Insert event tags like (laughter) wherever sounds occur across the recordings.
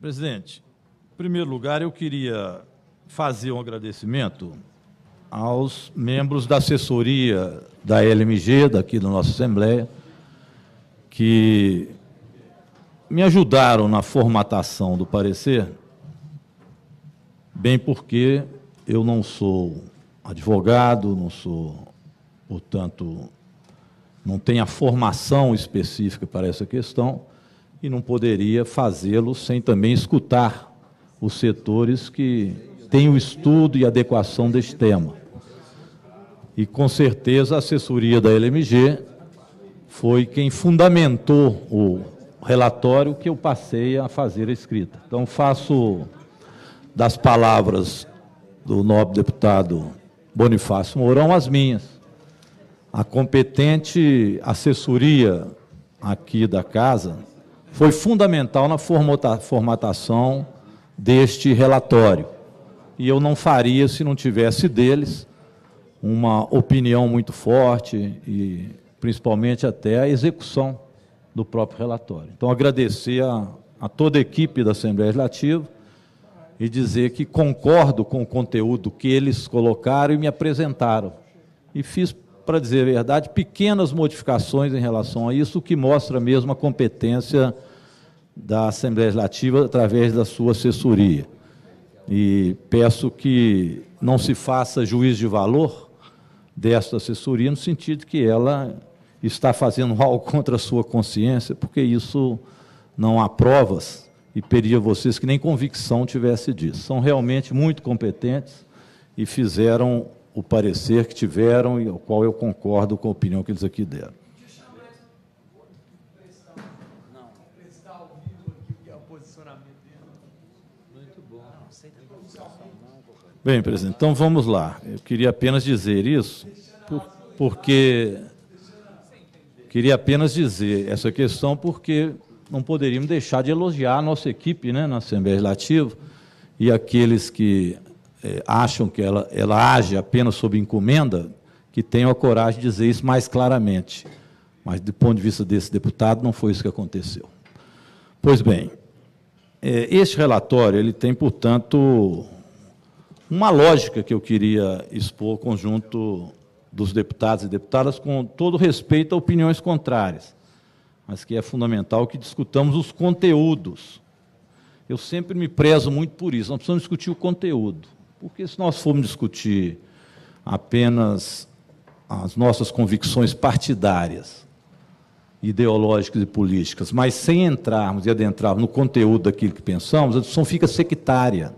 Presidente, em primeiro lugar, eu queria fazer um agradecimento aos membros da assessoria da LMG, daqui da nossa Assembleia, que me ajudaram na formatação do parecer, bem porque eu não sou advogado, não sou, portanto, não tenho a formação específica para essa questão, e não poderia fazê-lo sem também escutar os setores que têm o estudo e adequação deste tema. E com certeza a assessoria da LMG foi quem fundamentou o relatório que eu passei a fazer a escrita. Então faço das palavras do nobre deputado Bonifácio Mourão as minhas. A competente assessoria aqui da casa foi fundamental na formatação deste relatório. E eu não faria se não tivesse deles uma opinião muito forte e principalmente até a execução do próprio relatório. Então, agradecer a, a toda a equipe da Assembleia Legislativa e dizer que concordo com o conteúdo que eles colocaram e me apresentaram. E fiz para dizer a verdade, pequenas modificações em relação a isso, o que mostra mesmo a competência da Assembleia Legislativa através da sua assessoria. E peço que não se faça juiz de valor desta assessoria, no sentido que ela está fazendo mal (laughs) contra a sua consciência, porque isso não há provas, e pedi a vocês que nem convicção tivesse disso. São realmente muito competentes e fizeram o parecer que tiveram e ao qual eu concordo com a opinião que eles aqui deram. Bem, presidente, então vamos lá. Eu queria apenas dizer isso, porque queria apenas dizer essa questão porque não poderíamos deixar de elogiar a nossa equipe né, na Assembleia Legislativa e aqueles que é, acham que ela, ela age apenas sob encomenda, que tenham a coragem de dizer isso mais claramente. Mas, do ponto de vista desse deputado, não foi isso que aconteceu. Pois bem, é, este relatório ele tem, portanto, uma lógica que eu queria expor ao conjunto dos deputados e deputadas, com todo respeito a opiniões contrárias, mas que é fundamental que discutamos os conteúdos. Eu sempre me prezo muito por isso, nós precisamos discutir o conteúdo. Porque se nós formos discutir apenas as nossas convicções partidárias, ideológicas e políticas, mas sem entrarmos e adentrarmos no conteúdo daquilo que pensamos, a discussão fica sectária.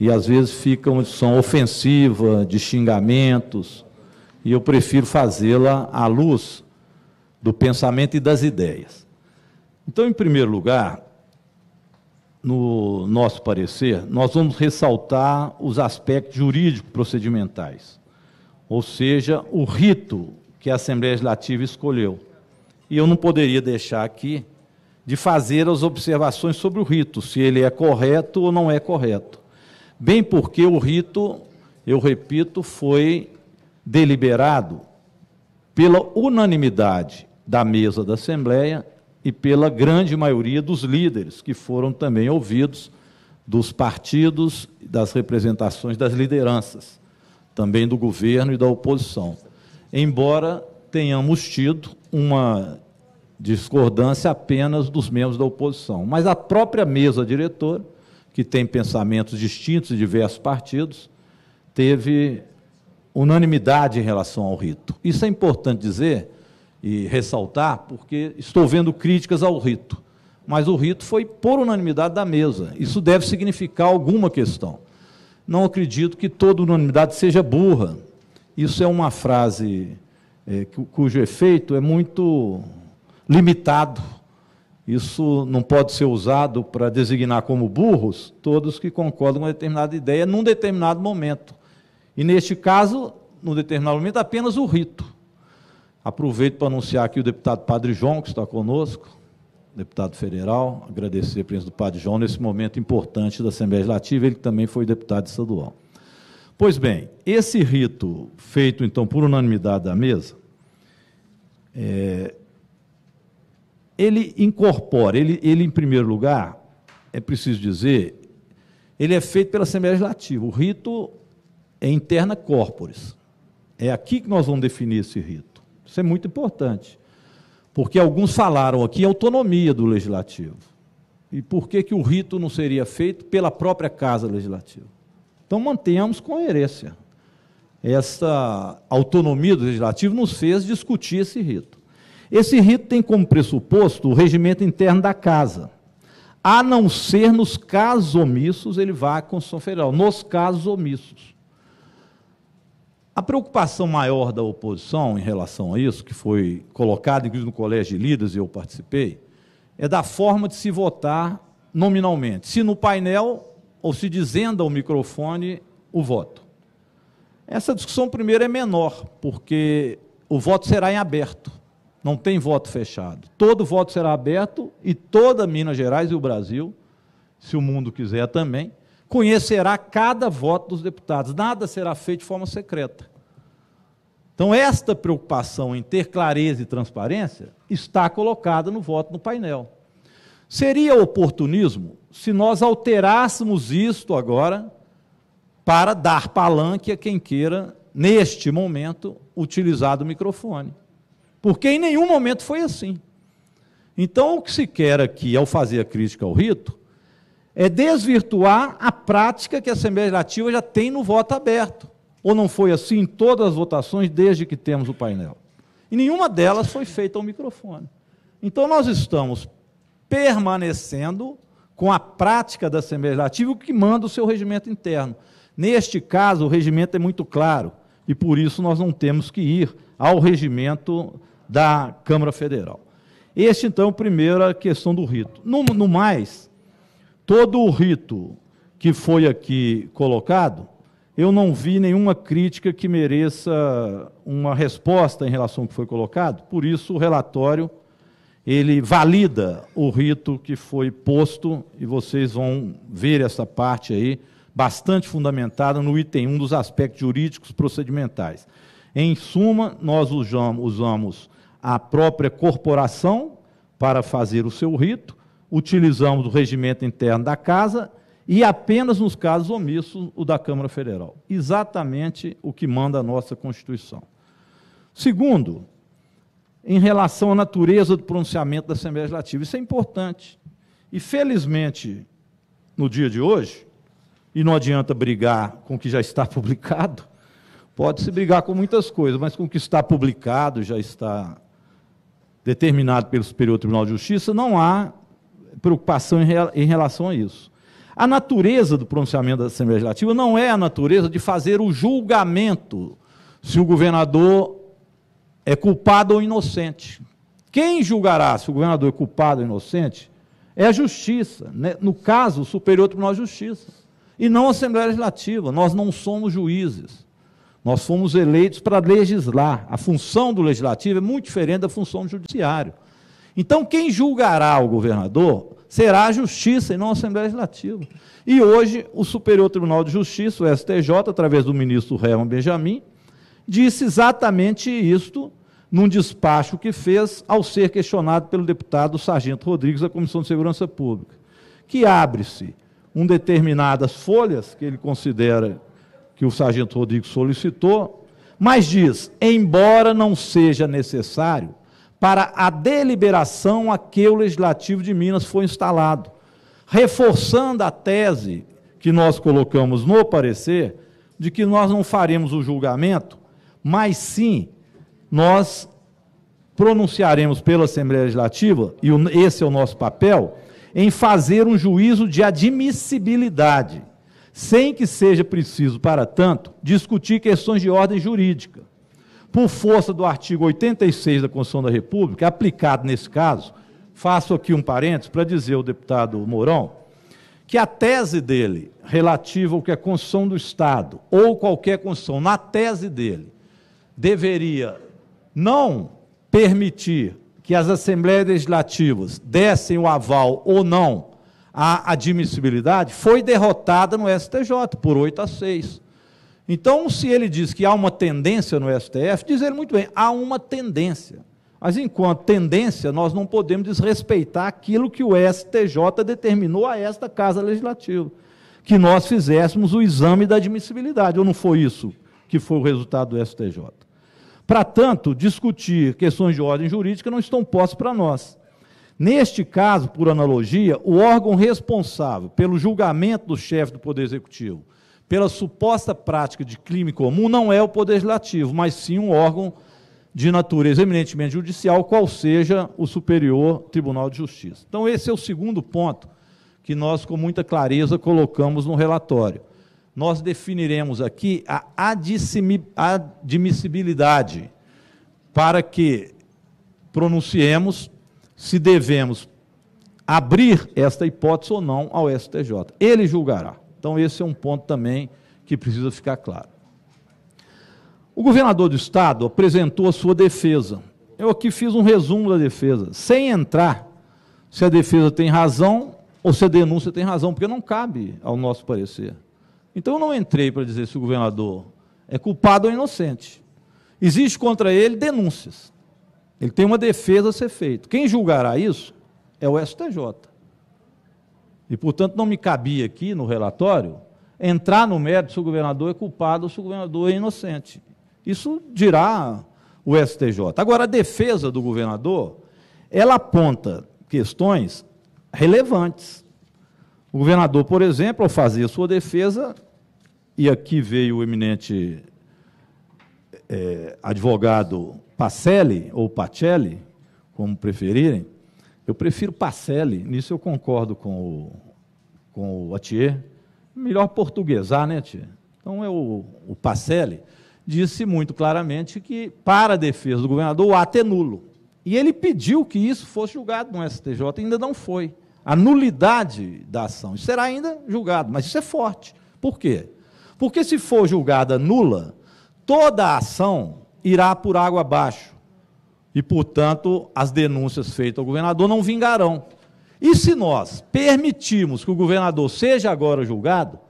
E às vezes fica uma discussão ofensiva, de xingamentos, e eu prefiro fazê-la à luz do pensamento e das ideias. Então, em primeiro lugar, no nosso parecer, nós vamos ressaltar os aspectos jurídicos procedimentais, ou seja, o rito que a Assembleia Legislativa escolheu. E eu não poderia deixar aqui de fazer as observações sobre o rito, se ele é correto ou não é correto. Bem porque o rito, eu repito, foi deliberado pela unanimidade da mesa da Assembleia e pela grande maioria dos líderes, que foram também ouvidos dos partidos, das representações das lideranças, também do governo e da oposição. Embora tenhamos tido uma discordância apenas dos membros da oposição, mas a própria mesa diretora, que tem pensamentos distintos de diversos partidos, teve unanimidade em relação ao rito. Isso é importante dizer, e ressaltar, porque estou vendo críticas ao rito. Mas o rito foi por unanimidade da mesa. Isso deve significar alguma questão. Não acredito que toda unanimidade seja burra. Isso é uma frase é, cujo efeito é muito limitado. Isso não pode ser usado para designar como burros todos que concordam com uma determinada ideia num determinado momento. E neste caso, num determinado momento, apenas o rito. Aproveito para anunciar aqui o deputado Padre João, que está conosco, deputado federal, agradecer a presença do Padre João nesse momento importante da Assembleia Legislativa, ele também foi deputado estadual. Pois bem, esse rito, feito então por unanimidade da mesa, é, ele incorpora, ele, ele em primeiro lugar, é preciso dizer, ele é feito pela Assembleia Legislativa. O rito é interna corporis. É aqui que nós vamos definir esse rito. Isso é muito importante. Porque alguns falaram aqui autonomia do legislativo. E por que, que o rito não seria feito pela própria casa legislativa? Então mantenhamos coerência. Essa autonomia do legislativo nos fez discutir esse rito. Esse rito tem como pressuposto o regimento interno da casa. A não ser nos casos omissos, ele vai à Constituição Federal. Nos casos omissos. A preocupação maior da oposição em relação a isso, que foi colocada inclusive no Colégio de Líderes, e eu participei, é da forma de se votar nominalmente, se no painel ou se dizendo ao microfone o voto. Essa discussão, primeiro, é menor, porque o voto será em aberto, não tem voto fechado. Todo voto será aberto e toda Minas Gerais e o Brasil, se o mundo quiser também, conhecerá cada voto dos deputados. Nada será feito de forma secreta. Então, esta preocupação em ter clareza e transparência está colocada no voto no painel. Seria oportunismo se nós alterássemos isto agora para dar palanque a quem queira, neste momento, utilizar do microfone. Porque em nenhum momento foi assim. Então, o que se quer aqui, ao fazer a crítica ao rito, é desvirtuar a prática que a Assembleia Legislativa já tem no voto aberto. Ou não foi assim em todas as votações desde que temos o painel? E nenhuma delas foi feita ao microfone. Então nós estamos permanecendo com a prática da Assembleia Legislativa, o que manda o seu regimento interno. Neste caso, o regimento é muito claro, e por isso nós não temos que ir ao regimento da Câmara Federal. Este, então, é a primeira questão do rito. No, no mais, todo o rito que foi aqui colocado, eu não vi nenhuma crítica que mereça uma resposta em relação ao que foi colocado, por isso o relatório ele valida o rito que foi posto e vocês vão ver essa parte aí bastante fundamentada no item 1 dos aspectos jurídicos procedimentais. Em suma, nós usamos a própria corporação para fazer o seu rito, utilizamos o regimento interno da Casa e apenas nos casos omissos o da Câmara Federal. Exatamente o que manda a nossa Constituição. Segundo, em relação à natureza do pronunciamento da Assembleia Legislativa, isso é importante. E felizmente, no dia de hoje, e não adianta brigar com o que já está (laughs) publicado, pode-se brigar com muitas coisas, mas com o que está publicado, já está determinado pelo Superior Tribunal de Justiça, não há preocupação em, relação a isso. A natureza do pronunciamento da Assembleia Legislativa não é a natureza de fazer o julgamento se o governador é culpado ou inocente. Quem julgará se o governador é culpado ou inocente é a justiça, né? no caso, o Superior Tribunal de Justiça, e não a Assembleia Legislativa. Nós não somos juízes. Nós fomos eleitos para legislar. A função do legislativo é muito diferente da função do judiciário. Então, quem julgará o governador será a justiça e não a Assembleia Legislativa. E hoje, o Superior Tribunal de Justiça, o STJ, através do ministro Herman Benjamin, disse exatamente isto num despacho que fez ao ser questionado pelo deputado Sargento Rodrigues da Comissão de Segurança Pública, que abre-se um determinadas folhas que ele considera que o Sargento Rodrigues solicitou, mas diz, embora não seja necessário para a deliberação a que o Legislativo de Minas foi instalado. Reforçando a tese que nós colocamos no parecer, de que nós não faremos o julgamento, mas sim nós pronunciaremos pela Assembleia Legislativa, e esse é o nosso papel, em fazer um juízo de admissibilidade, sem que seja preciso, para tanto, discutir questões de ordem jurídica por força do artigo 86 da Constituição da República, aplicado nesse caso, faço aqui um parênteses para dizer ao deputado Mourão que a tese dele, relativa ao que é Constituição do Estado, ou qualquer Constituição, na tese dele, deveria não permitir que as assembleias legislativas dessem o aval ou não à admissibilidade, foi derrotada no STJ por 8 a 6. Então, se ele diz que há uma tendência no STF, diz ele muito bem, há uma tendência. Mas enquanto tendência, nós não podemos desrespeitar aquilo que o STJ determinou a esta Casa Legislativa, que nós fizéssemos o exame da admissibilidade, ou não foi isso que foi o resultado do STJ. Para tanto, discutir questões de ordem jurídica não estão postas para nós. Neste caso, por analogia, o órgão responsável pelo julgamento do chefe do Poder Executivo pela suposta prática de crime comum não é o Poder Legislativo, mas sim um órgão de natureza eminentemente judicial, qual seja o Superior Tribunal de Justiça. Então, esse é o segundo ponto que nós, com muita clareza, colocamos no relatório. Nós definiremos aqui a admissibilidade para que pronunciemos se devemos abrir esta hipótese ou não ao STJ. Ele julgará. Então, esse é um ponto também que precisa ficar claro. O governador do estado apresentou a sua defesa. Eu aqui fiz um resumo da defesa, sem entrar se a defesa tem razão ou se a denúncia tem razão, porque não cabe ao nosso parecer. Então eu não entrei para dizer se o governador é culpado ou inocente. Existe contra ele denúncias. Ele tem uma defesa a ser feita. Quem julgará isso é o STJ. E, portanto, não me cabia aqui no relatório entrar no mérito se o governador é culpado ou se o governador é inocente. Isso dirá o STJ. Agora, a defesa do governador, ela aponta questões relevantes. O governador, por exemplo, ao fazer sua defesa, e aqui veio o eminente é, advogado Pacelli, ou Pacelli, como preferirem, eu prefiro Pacelli, nisso eu concordo com o, com o Atier. Melhor portuguesar, ah, né, Atier? Então, é o, o disse muito claramente que, para a defesa do governador, o ato é nulo. E ele pediu que isso fosse julgado no STJ, ainda não foi. A nulidade da ação será ainda julgado, mas isso é forte. Por quê? Porque se for julgada nula, toda a ação irá por água abaixo. E, portanto, as denúncias feitas ao governador não vingarão. E se nós permitirmos que o governador seja agora julgado,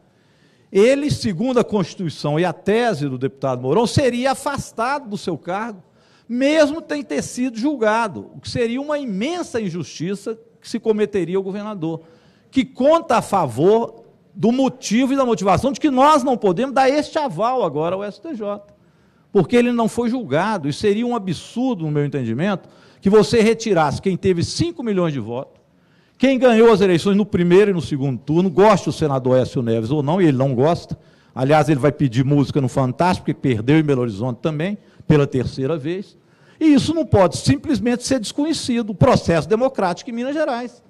ele, segundo a Constituição e a tese do deputado Mourão, seria afastado do seu cargo, mesmo sem ter sido julgado, o que seria uma imensa injustiça que se cometeria ao governador, que conta a favor do motivo e da motivação de que nós não podemos dar este aval agora ao STJ porque ele não foi julgado. E seria um absurdo, no meu entendimento, que você retirasse quem teve 5 milhões de votos, quem ganhou as eleições no primeiro e no segundo turno, goste o senador Écio Neves ou não, e ele não gosta. Aliás, ele vai pedir música no Fantástico, que perdeu em Belo Horizonte também, pela terceira vez. E isso não pode simplesmente ser desconhecido, o processo democrático em Minas Gerais.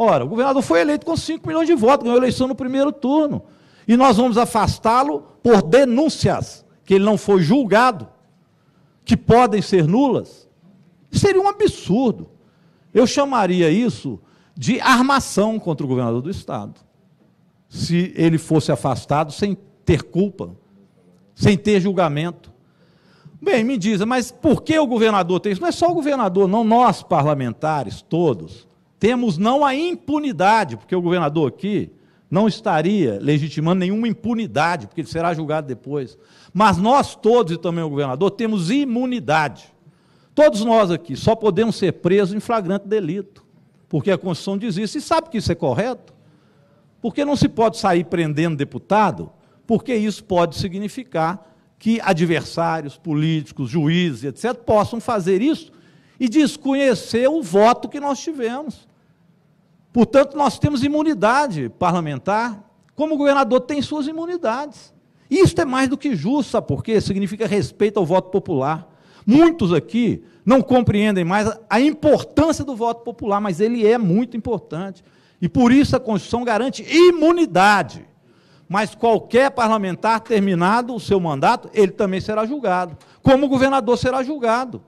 Ora, o governador foi eleito com 5 milhões de votos, ganhou a eleição no primeiro turno. E nós vamos afastá-lo por denúncias que ele não foi julgado, que podem ser nulas, seria um absurdo. Eu chamaria isso de armação contra o governador do Estado. Se ele fosse afastado sem ter culpa, sem ter julgamento. Bem, me diz, mas por que o governador tem isso? Não é só o governador, não, nós parlamentares todos temos não a impunidade, porque o governador aqui não estaria legitimando nenhuma impunidade, porque ele será julgado depois. Mas nós todos, e também o governador, temos imunidade. Todos nós aqui só podemos ser presos em flagrante delito, porque a Constituição diz isso. E sabe que isso é correto? Porque não se pode sair prendendo deputado, porque isso pode significar que adversários políticos, juízes, etc., possam fazer isso e desconhecer o voto que nós tivemos. Portanto, nós temos imunidade parlamentar, como o governador tem suas imunidades. Isso é mais do que justo, sabe por quê? Significa respeito ao voto popular. Muitos aqui não compreendem mais a importância do voto popular, mas ele é muito importante. E por isso a Constituição garante imunidade. Mas qualquer parlamentar terminado o seu mandato, ele também será julgado, como o governador será julgado.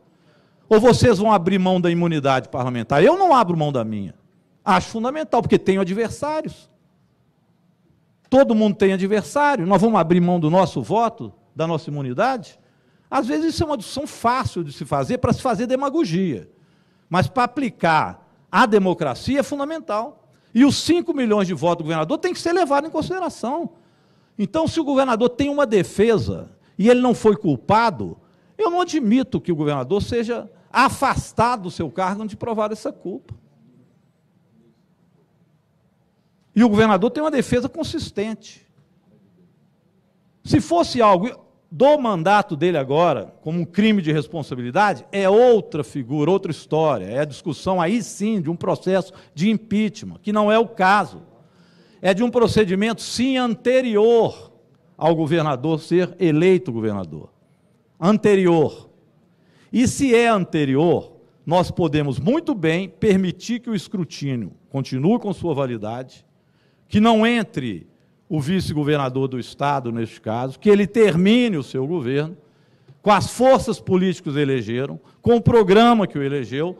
Ou vocês vão abrir mão da imunidade parlamentar? Eu não abro mão da minha. Acho fundamental, porque tenho adversários. Todo mundo tem adversário. Nós vamos abrir mão do nosso voto, da nossa imunidade? Às vezes isso é uma discussão fácil de se fazer para se fazer demagogia. Mas para aplicar a democracia é fundamental. E os 5 milhões de votos do governador tem que ser levado em consideração. Então, se o governador tem uma defesa e ele não foi culpado, eu não admito que o governador seja afastado do seu cargo de provar essa culpa. E o governador tem uma defesa consistente. Se fosse algo do mandato dele agora, como um crime de responsabilidade, é outra figura, outra história. É a discussão aí sim de um processo de impeachment, que não é o caso. É de um procedimento sim anterior ao governador ser eleito governador. Anterior. E se é anterior, nós podemos muito bem permitir que o escrutínio continue com sua validade que não entre o vice-governador do Estado, neste caso, que ele termine o seu governo com as forças políticas que elegeram, com o programa que o elegeu,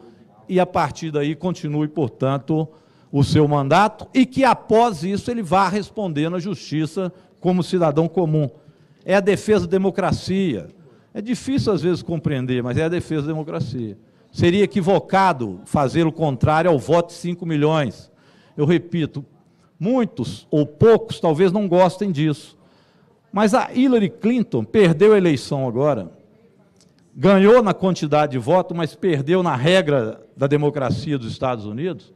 e a partir daí continue, portanto, o seu mandato e que após isso ele vá responder na justiça como cidadão comum. É a defesa da democracia. É difícil às vezes compreender, mas é a defesa da democracia. Seria equivocado fazer o contrário ao voto de 5 milhões. Eu repito, Muitos ou poucos talvez não gostem disso. Mas a Hillary Clinton perdeu a eleição agora. Ganhou na quantidade de votos, mas perdeu na regra da democracia dos Estados Unidos.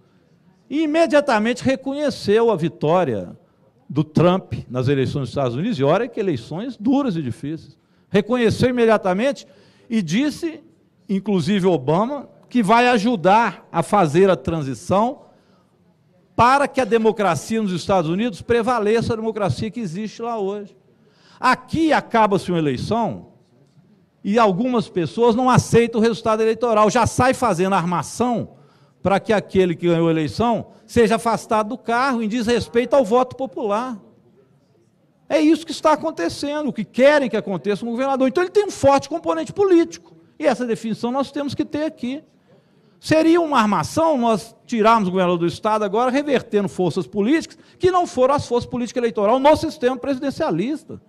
E imediatamente reconheceu a vitória do Trump nas eleições dos Estados Unidos. E olha que eleições duras e difíceis. Reconheceu imediatamente e disse, inclusive Obama, que vai ajudar a fazer a transição para que a democracia nos Estados Unidos prevaleça a democracia que existe lá hoje. Aqui acaba-se uma eleição e algumas pessoas não aceitam o resultado eleitoral, já sai fazendo armação para que aquele que ganhou a eleição seja afastado do carro em desrespeito ao voto popular. É isso que está acontecendo, o que querem que aconteça com o governador. Então ele tem um forte componente político. E essa definição nós temos que ter aqui. Seria uma armação nós tirarmos o governador do Estado agora, revertendo forças políticas que não foram as forças políticas eleitoral no sistema presidencialista.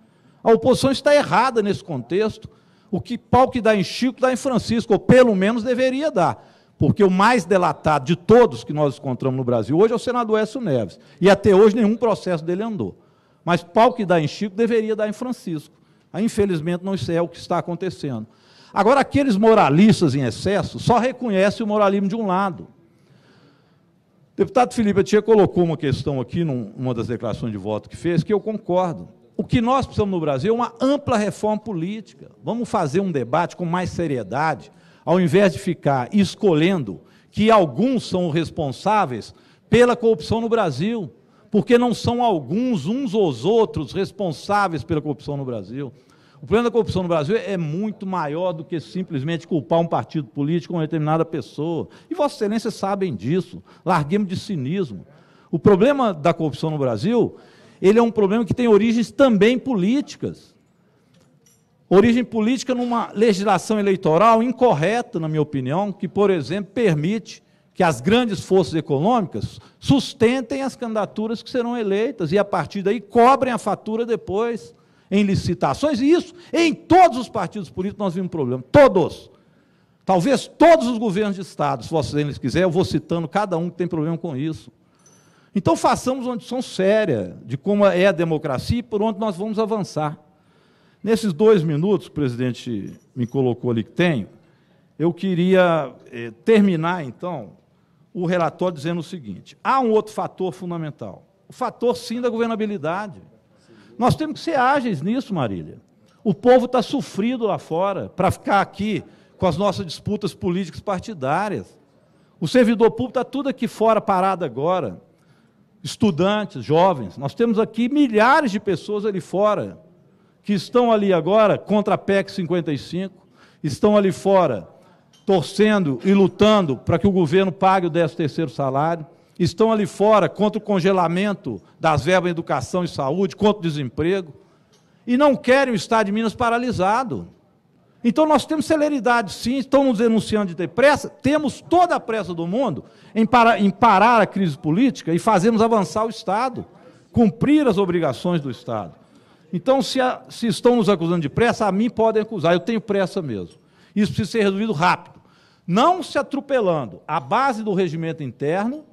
A oposição está errada nesse contexto. O que pau que dá em Chico dá em Francisco, ou pelo menos deveria dar. Porque o mais delatado de todos que nós encontramos no Brasil hoje é o senador Écio Neves. E até hoje nenhum processo dele andou. Mas pau que dá em Chico deveria dar em Francisco. Ah, infelizmente, não é o que está acontecendo. Agora, aqueles moralistas em excesso só reconhecem o moralismo de um lado. O deputado Felipe Atia colocou uma questão aqui, numa das declarações de voto que fez, que eu concordo. O que nós precisamos no Brasil é uma ampla reforma política. Vamos fazer um debate com mais seriedade, ao invés de ficar escolhendo que alguns são responsáveis pela corrupção no Brasil, porque não são alguns, uns ou os outros, responsáveis pela corrupção no Brasil. O problema da corrupção no Brasil é muito maior do que simplesmente culpar um partido político ou uma determinada pessoa. E Vossa Excelência sabem disso. Larguemos de cinismo. O problema da corrupção no Brasil, ele é um problema que tem origens também políticas. Origem política numa legislação eleitoral incorreta, na minha opinião, que, por exemplo, permite que as grandes forças econômicas sustentem as candidaturas que serão eleitas e, a partir daí, cobrem a fatura depois em licitações, e isso em todos os partidos políticos nós vimos problema, todos. Talvez todos os governos de Estado, se vocês quiserem, eu vou citando cada um que tem problema com isso. Então façamos uma discussão séria de como é a democracia e por onde nós vamos avançar. Nesses dois minutos, o presidente me colocou ali que tenho, eu queria eh, terminar, então, o relatório dizendo o seguinte: há um outro fator fundamental, o fator sim da governabilidade. Nós temos que ser ágeis nisso, Marília. O povo está sofrido lá fora para ficar aqui com as nossas disputas políticas partidárias. O servidor público está tudo aqui fora parado agora. Estudantes, jovens, nós temos aqui milhares de pessoas ali fora que estão ali agora contra a PEC 55, estão ali fora torcendo e lutando para que o governo pague o 13 terceiro salário, estão ali fora contra o congelamento das verbas em educação e saúde, contra o desemprego, e não querem o Estado de Minas paralisado. Então nós temos celeridade, sim, estamos denunciando de ter pressa, temos toda a pressa do mundo em, para, em parar a crise política e fazermos avançar o Estado, cumprir as obrigações do Estado. Então, se, a, se estão nos acusando de pressa, a mim podem acusar, eu tenho pressa mesmo. Isso precisa ser resolvido rápido. Não se atropelando a base do regimento interno,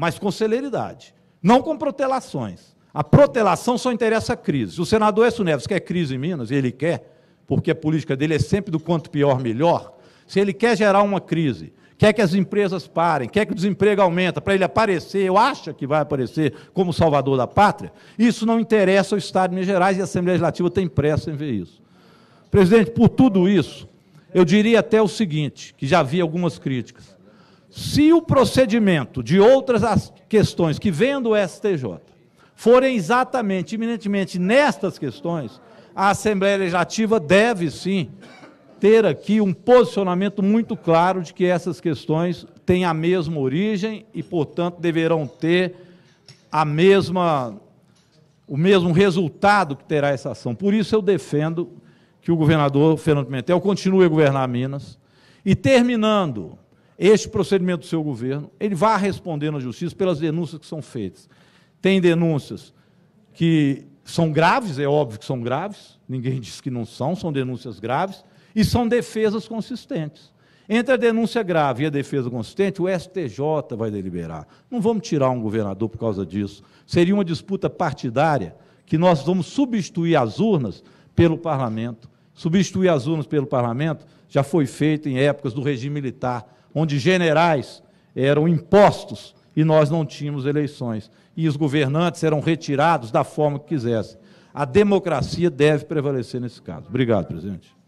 mas com celeridade, não com protelações. A protelação só interessa a crise. O senador Esso Neves quer crise em Minas, e ele quer, porque a política dele é sempre do quanto pior, melhor. Se ele quer gerar uma crise, quer que as empresas parem, quer que o desemprego aumenta, para ele aparecer, eu acho que vai aparecer como salvador da pátria, isso não interessa ao Estado de Minas Gerais e a Assembleia Legislativa tem pressa em ver isso. Presidente, por tudo isso, eu diria até o seguinte, que já havia algumas críticas. Se o procedimento de outras questões que vêm do STJ forem exatamente, eminentemente nestas questões, a Assembleia Legislativa deve sim ter aqui um posicionamento muito claro de que essas questões têm a mesma origem e, portanto, deverão ter a mesma o mesmo resultado que terá essa ação. Por isso eu defendo que o governador Fernando Pimentel continue a governar Minas e terminando este procedimento do seu governo, ele vai responder na justiça pelas denúncias que são feitas. Tem denúncias que são graves, é óbvio que são graves, ninguém diz que não são, são denúncias graves, e são defesas consistentes. Entre a denúncia grave e a defesa consistente, o STJ vai deliberar. Não vamos tirar um governador por causa disso. Seria uma disputa partidária que nós vamos substituir as urnas pelo parlamento. Substituir as urnas pelo parlamento já foi feito em épocas do regime militar onde generais eram impostos e nós não tínhamos eleições. E os governantes eram retirados da forma que quisessem. A democracia deve prevalecer nesse caso. Obrigado, presidente.